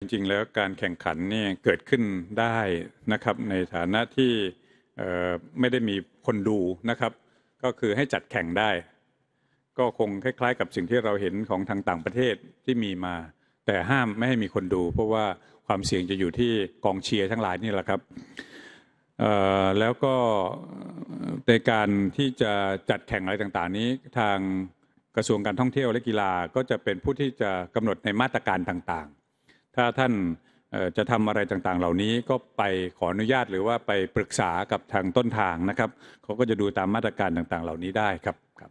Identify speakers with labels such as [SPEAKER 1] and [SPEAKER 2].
[SPEAKER 1] จริงๆ แล้วการแข่งขันนี่เกิดขึ้นได้นะครับในฐานะที่ไม่ได้มีคนดูนะครับ ก็คือให้จัดแข่งได้ ก็คงคล้าย ๆ กับสิ่งที่เราเห็นของทางต่างประเทศที่มีมาแต่ห้ามไม่ให้มีคนดู เพราะว่าความเสี่ยงจะอยู่ที่กองเชียร์ทั้งหลายนี่แหละครับแล้วก็ในการที่จะจัดแข่งอะไรต่างๆ นี้ทางกระทรวงการท่องเที่ยวและกีฬาก็จะเป็นผู้ที่จะกำหนดในมาตรการต่างถ้าท่านจะทำอะไรต่างๆเหล่านี้ก็ไปขออนุญาตหรือว่าไปปรึกษากับทางต้นทางนะครับ เขาก็จะดูตามมาตรการต่างๆเหล่านี้ได้ครับ